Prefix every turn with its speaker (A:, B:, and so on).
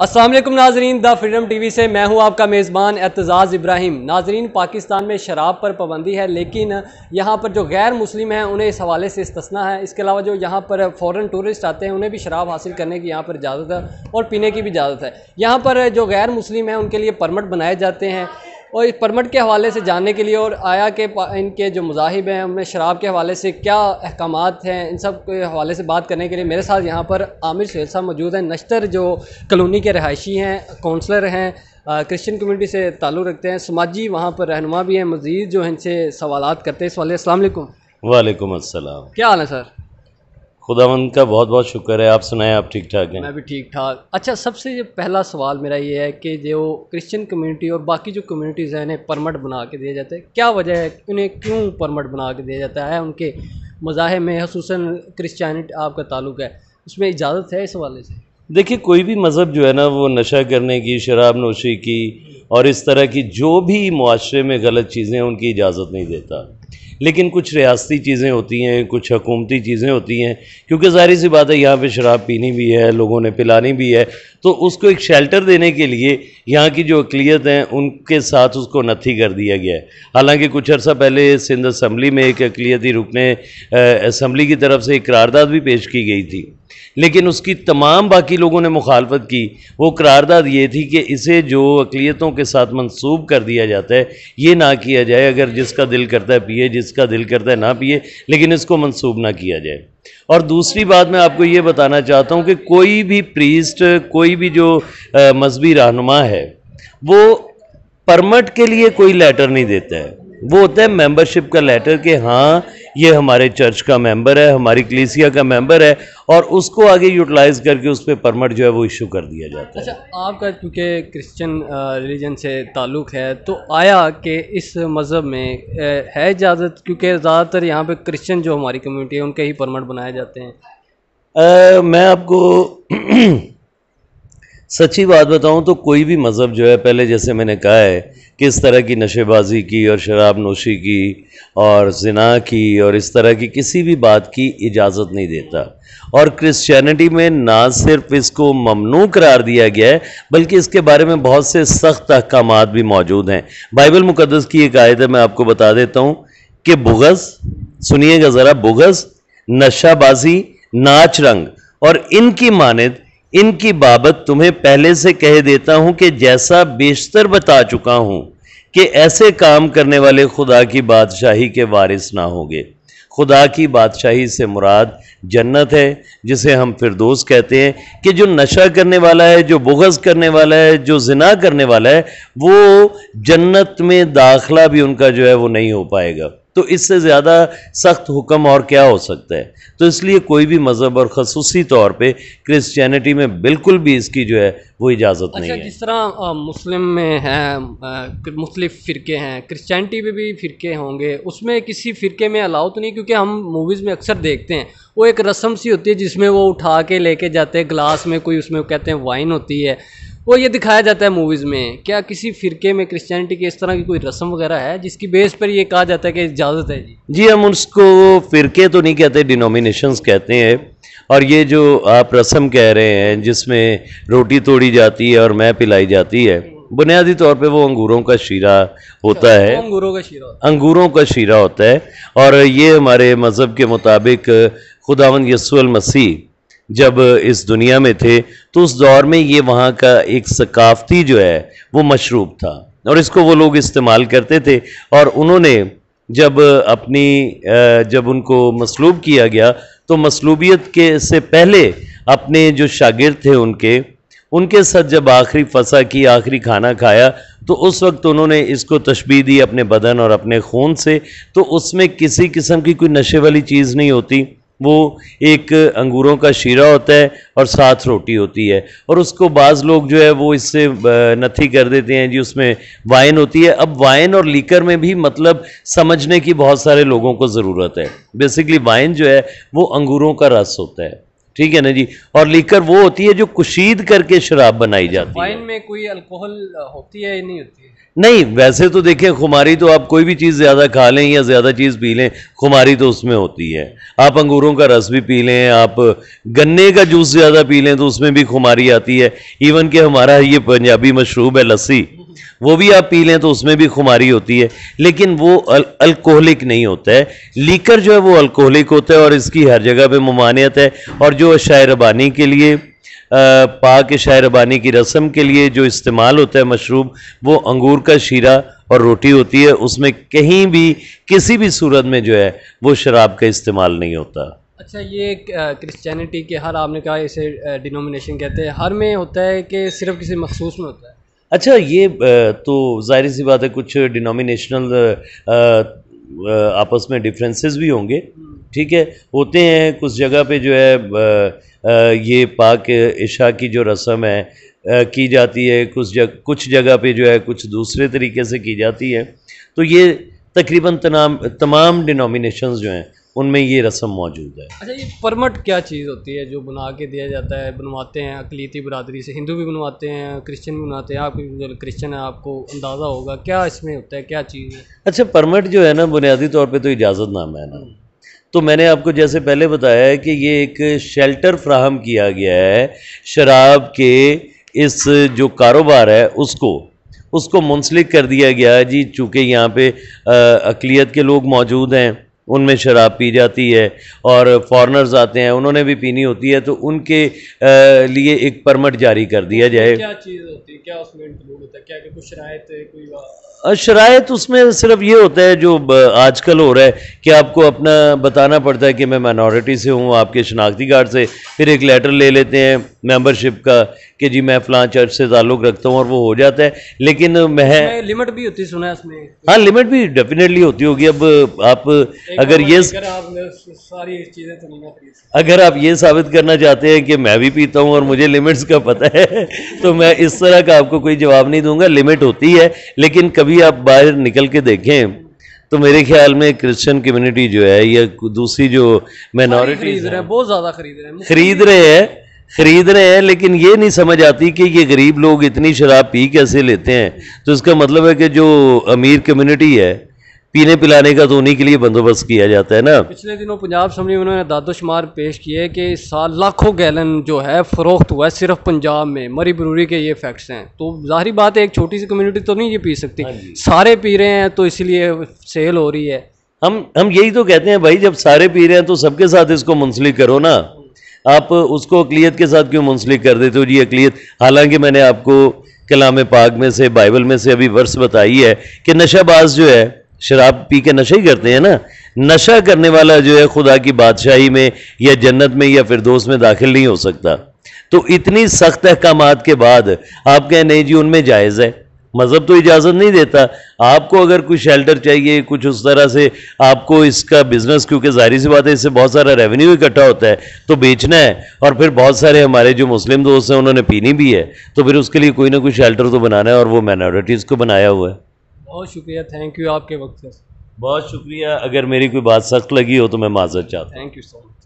A: असलम नाजरीन the freedom TV से मैं हूं आपका मेज़बान एतजाज़ इब्राहिम नाजरीन पाकिस्तान में शराब पर पाबंदी है लेकिन यहां पर जो गैर मुस्लिम हैं उन्हें इस हवाले से इस्तना है इसके अलावा जो यहां पर फ़ॉरन टूरिस्ट आते हैं उन्हें भी शराब हासिल करने की यहां पर इजाज़त है और पीने की भी इजाज़त है यहां पर जो गैर मुस्लिम हैं उनके लिए परमट बनाए जाते हैं और इस परमट के हवाले से जानने के लिए और आया के इनके जो मुजाहिब हैं उनमें शराब के हवाले से क्या अहकाम हैं इन सब के हवाले से बात करने के लिए मेरे साथ यहाँ पर आमिर सुहेल साहब मौजूद हैं नश्तर जो कलोनी के रहायशी हैं काउंसलर हैं क्रिश्चियन कम्युनिटी से ताल्लुक़ रखते हैं समाजी वहाँ पर रहनुमा भी हैं मज़ीद जो इनसे सवाल करते हैं इस वाले असल वालेकुम क्या हाल है
B: सर खुदावंद का बहुत बहुत शुक्र है आप सुनाएं आप ठीक ठाक हैं मैं
A: भी ठीक ठाक अच्छा सबसे जो पहला सवाल मेरा ये है कि जो क्रिश्चियन कम्युनिटी और बाकी जो कम्युनिटीज़ हैं इन्हें परमट बना के दिया जाता है क्या वजह है उन्हें क्यों परमट बना के दिया जाता है उनके मज़ाह में खसूस क्रिश्चानिटी आपका ताल्लुक है उसमें इजाज़त है इस हवाले से
B: देखिए कोई भी मज़हब जो है ना वो नशा करने की शराब नोशी की और इस तरह की जो भी माशरे में गलत चीज़ें हैं उनकी इजाज़त नहीं देता लेकिन कुछ रियासती चीज़ें होती हैं कुछ हकूमती चीज़ें होती हैं क्योंकि ज़ाहिर सी बात है यहाँ पे शराब पीनी भी है लोगों ने पिलानी भी है तो उसको एक शेल्टर देने के लिए यहाँ की जो अकलीत हैं उनके साथ उसको नथी कर दिया गया है हालांकि कुछ अर्सा पहले सिंध असम्बली में एक अकलीती रुकने असम्बली की तरफ से एक करारदाद भी पेश की गई थी लेकिन उसकी तमाम बाकी लोगों ने मुखालफत की वो करारदाद ये थी कि इसे जो अकलीतों के साथ मनसूब कर दिया जाता है ये ना किया जाए अगर जिसका दिल करता है पिए जिस जिसका दिल करता है ना पिए लेकिन इसको मंसूब ना किया जाए और दूसरी बात मैं आपको ये बताना चाहता हूँ कि कोई भी प्रीस्ट कोई भी जो मजहबी रहनुमा है वो परमट के लिए कोई लेटर नहीं देता है वो होता है मेंबरशिप का लेटर कि हाँ ये हमारे चर्च का मेंबर है हमारी क्लीसिया का मेंबर है और उसको आगे यूटिलाइज करके उस पर परमट जो है वो इशू कर दिया जाता
A: अच्छा, है अच्छा आपका क्योंकि क्रिश्चियन रिलीजन से ताल्लुक़ है तो आया कि इस मज़हब
B: में
A: है इजाज़त क्योंकि ज़्यादातर यहाँ पे क्रिश्चियन जो हमारी कम्युनिटी है उनके ही परमट बनाए जाते हैं
B: आ, मैं आपको सच्ची बात बताऊं तो कोई भी मज़हब जो है पहले जैसे मैंने कहा है कि इस तरह की नशेबाजी की और शराब नोशी की और जिना की और इस तरह की किसी भी बात की इजाज़त नहीं देता और क्रिश्चियनिटी में ना सिर्फ इसको ममनू करार दिया गया है बल्कि इसके बारे में बहुत से सख्त अहकाम भी मौजूद हैं बाइबल मुकदस की एक आयत है मैं आपको बता देता हूँ कि बुगस सुनिएगा ज़रा बुगस नशाबाजी नाच रंग और इनकी मानद इनकी बाबत तुम्हें पहले से कह देता हूं कि जैसा बेशतर बता चुका हूं कि ऐसे काम करने वाले खुदा की बादशाही के वारिस ना होंगे खुदा की बादशाही से मुराद जन्नत है जिसे हम फिर दोस्त कहते हैं कि जो नशा करने वाला है जो बुगज करने वाला है जो जिना करने वाला है वो जन्नत में दाखला भी उनका जो है वो नहीं हो पाएगा तो इससे ज़्यादा सख्त हुक्म और क्या हो सकता है तो इसलिए कोई भी मज़हब और खसूसी तौर पे क्रिश्चियनिटी में बिल्कुल भी इसकी जो है वो इजाज़त अच्छा, नहीं है
A: जिस तरह मुस्लिम में हैं मुख्तलिफ फ़िरके हैं क्रिश्चियनिटी में भी फ़िरके होंगे उसमें किसी फ़िरके में अलाउ तो नहीं क्योंकि हम मूवीज़ में अक्सर देखते हैं वो एक रस्म सी होती है जिसमें वो उठा के लेके जाते हैं ग्लास में कोई उसमें कहते हैं वाइन होती है वो ये दिखाया जाता है मूवीज़ में क्या किसी फिरके में क्रिश्चियनिटी की इस तरह की कोई रस्म वगैरह है जिसकी बेस पर ये कहा जाता है कि इजाज़त है जी
B: जी हम उसको फिरके तो नहीं कहते डिनोमिनेशन कहते हैं और ये जो आप रस्म कह रहे हैं जिसमें रोटी तोड़ी जाती है और मैं पिलाई जाती है बुनियादी तौर पे वो अंगूरों का शीरा होता अच्छा, है
A: अंगूरों का शीरा
B: अंगूरों का शीरा होता है और ये हमारे मज़हब के मुताबिक खुदावन यसुल मसीह जब इस दुनिया में थे तो उस दौर में ये वहाँ का एक सकाफती जो है वो मशरूब था और इसको वो लोग इस्तेमाल करते थे और उन्होंने जब अपनी जब उनको मसलूब किया गया तो मसलूबियत के से पहले अपने जो शागिर थे उनके उनके साथ जब आखिरी फसा की आखिरी खाना खाया तो उस वक्त उन्होंने इसको तशबी दी अपने बदन और अपने खून से तो उसमें किसी किस्म की कोई नशे वाली चीज़ नहीं होती वो एक अंगूरों का शीरा होता है और साथ रोटी होती है और उसको बाज़ लोग जो है वो इससे नथी कर देते हैं जी उसमें वाइन होती है अब वाइन और लीकर में भी मतलब समझने की बहुत सारे लोगों को ज़रूरत है बेसिकली वाइन जो है वो अंगूरों का रस होता है ठीक है ना जी और लीकर वो होती है जो कुशीद करके शराब बनाई अच्छा, जाती
A: वाइन में कोई अल्कोहल होती है या नहीं होती है
B: नहीं वैसे तो देखें खुमारी तो आप कोई भी चीज़ ज़्यादा खा लें या ज़्यादा चीज़ पी लें खुमारी तो उसमें होती है आप अंगूरों का रस भी पी लें आप गन्ने का जूस ज़्यादा पी लें तो उसमें भी खुमारी आती है इवन कि हमारा ये पंजाबी मशरूब है लस्सी वो भी आप पी लें तो उसमें भी खुमारी होती है लेकिन वो अल, अल्कोहलिक नहीं होता है लीकर जो है वो अल्कोहलिक होता है और इसकी हर जगह पे ममानियत है और जो शायरबानी के लिए पाक शायरबानी की रस्म के लिए जो इस्तेमाल होता है मशरूब वो अंगूर का शीरा और रोटी होती है उसमें कहीं भी किसी भी सूरत में जो है वो शराब का इस्तेमाल नहीं होता
A: अच्छा ये क्रिश्चियनिटी के हर आपने कहा इसे डिनोमिनेशन कहते हैं हर में होता है कि सिर्फ किसी मखसूस में
B: होता है अच्छा ये तो जाहिर सी बात है कुछ डिनोमिनेशनल आपस में डिफरेंसेस भी होंगे ठीक है होते हैं कुछ जगह पे जो है ये पाक ईशा की जो रस्म है की जाती है कुछ जग कुछ जगह पे जो है कुछ दूसरे तरीके से की जाती है तो ये तकरीबन तमाम डिनोमिनेशंस जो हैं उनमें ये रस्म मौजूद
A: है अच्छा ये परमट क्या चीज़ होती है जो बना के दिया जाता है बनवाते हैं अकलीती बरदरी से हिंदू भी बनवाते हैं क्रिश्चियन भी बनवाते हैं आप क्रिश्चियन है आपको अंदाज़ा होगा क्या इसमें होता है क्या चीज़ है
B: अच्छा परमट जो है ना बुनियादी तौर पर तो इजाज़त नाम है ना तो मैंने आपको जैसे पहले बताया है कि ये एक शेल्टर फ्राहम किया गया है शराब के इस जो कारोबार है उसको उसको मुंसलिक कर दिया गया है जी चूँकि यहाँ पे अकलीत के लोग मौजूद हैं उनमें शराब पी जाती है और फॉरनर्स आते हैं उन्होंने भी पीनी होती है तो उनके लिए एक परमिट जारी कर दिया जाए क्या
A: चीज़ होती है क्या उसमें होता है क्या
B: शराय कोई उसमें सिर्फ ये होता है जो आजकल हो रहा है कि आपको अपना बताना पड़ता है कि मैं माइनॉरिटी से हूँ आपके शनाख्ती कार्ड से फिर एक लेटर ले लेते हैं मेंबरशिप का कि जी मैं फलां चर्च से ताल्लुक़ रखता हूँ और वो हो जाता है लेकिन मैं
A: लिमिट भी होती सुना है इसमें
B: हाँ लिमिट भी डेफिनेटली होती होगी अब आप अगर ये आप
A: सारी चीज़ें तो नहीं
B: अगर आप ये साबित करना चाहते हैं कि मैं भी पीता हूँ और मुझे लिमिट्स का पता है तो मैं इस तरह का आपको कोई जवाब नहीं दूंगा लिमिट होती है लेकिन कभी आप बाहर निकल के देखें तो मेरे ख्याल में क्रिश्चियन कम्युनिटी जो है या दूसरी जो माइनॉरिटीज है
A: बहुत ज़्यादा खरीद
B: रहे हैं खरीद रहे हैं खरीद रहे हैं लेकिन ये नहीं समझ आती कि ये गरीब लोग इतनी शराब पी कैसे लेते हैं तो इसका मतलब है कि जो अमीर कम्युनिटी है पीने पिलाने का तो उन्हीं के लिए बंदोबस्त किया जाता है ना
A: पिछले दिनों पंजाब असम्बली में उन्होंने दादोशुमार पेश किए कि इस साल लाखों गैलन जो है फरोख्त हुआ है सिर्फ पंजाब में मरी बरूरी के ये फैक्ट्स हैं तो जाहिर बात है एक छोटी सी कम्युनिटी तो नहीं ये पी सकती हाँ सारे पी रहे हैं तो इसीलिए सेल हो रही है
B: हम हम यही तो कहते हैं भाई जब सारे पी रहे हैं तो सबके साथ इसको मुंसलिक करो ना आप उसको अकलीत के साथ क्यों मुंसलिक कर देते हो जी अकलीत हालांकि मैंने आपको कलाम पाक में से बाइबल में से अभी वर्ष बताई है कि नशाबाज जो है शराब पी के नशे ही करते हैं ना नशा करने वाला जो है खुदा की बादशाही में या जन्नत में या दोस्त में दाखिल नहीं हो सकता तो इतनी सख्त अहकाम के बाद आप कहें नहीं जी उनमें जायज़ है मज़हब तो इजाज़त नहीं देता आपको अगर कुछ शेल्टर चाहिए कुछ उस तरह से आपको इसका बिज़नेस क्योंकि जाहिर सी बात है इससे बहुत सारा रेवेन्यू इकट्ठा होता है तो बेचना है और फिर बहुत सारे हमारे जो मुस्लिम दोस्त हैं उन्होंने पीनी भी है तो फिर उसके लिए कोई ना कोई शेल्टर तो बनाना है और वो माइनॉरिटीज़ को बनाया हुआ है
A: बहुत शुक्रिया थैंक यू
B: आपके वक्त सर बहुत शुक्रिया अगर मेरी कोई बात सख्त लगी हो तो मैं माजर चाहता हूँ थैंक यू सो मच